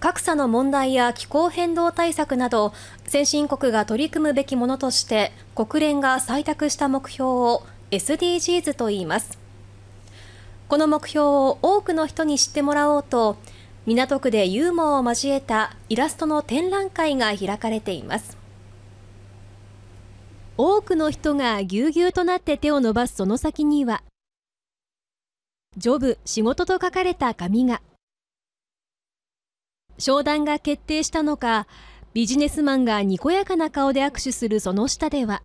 格差の問題や気候変動対策など先進国が取り組むべきものとして国連が採択した目標を SDGs と言いますこの目標を多くの人に知ってもらおうと港区でユーモアを交えたイラストの展覧会が開かれています多くの人がぎゅうぎゅうとなって手を伸ばすその先にはジョブ仕事と書かれた紙が商談が決定したのか、ビジネスマンがにこやかな顔で握手するその下では、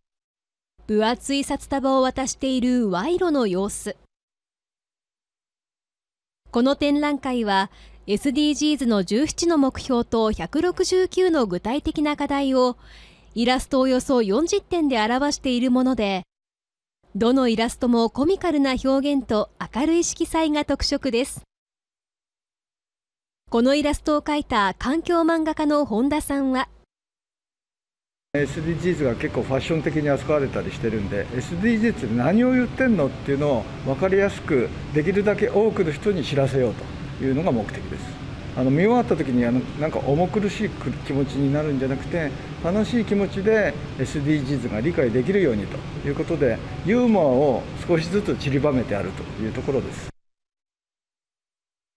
分厚い札束を渡している賄賂の様子。この展覧会は、SDGs の17の目標と169の具体的な課題を、イラストおよそ40点で表しているもので、どのイラストもコミカルな表現と明るい色彩が特色です。このイラストを描いた環境漫画家の本田さんは SDGs が結構ファッション的に扱われたりしてるんで SDGs って何を言ってんのっていうのを分かりやすくできるだけ多くの人に知らせようというのが目的ですあの見終わった時にあのなんか重苦しい気持ちになるんじゃなくて楽しい気持ちで SDGs が理解できるようにということでユーモアを少しずつ散りばめてあるというところです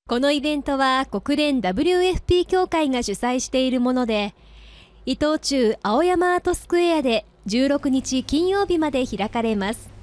このイベントは国連 WFP 協会が主催しているもので、伊東忠青山アートスクエアで16日金曜日まで開かれます。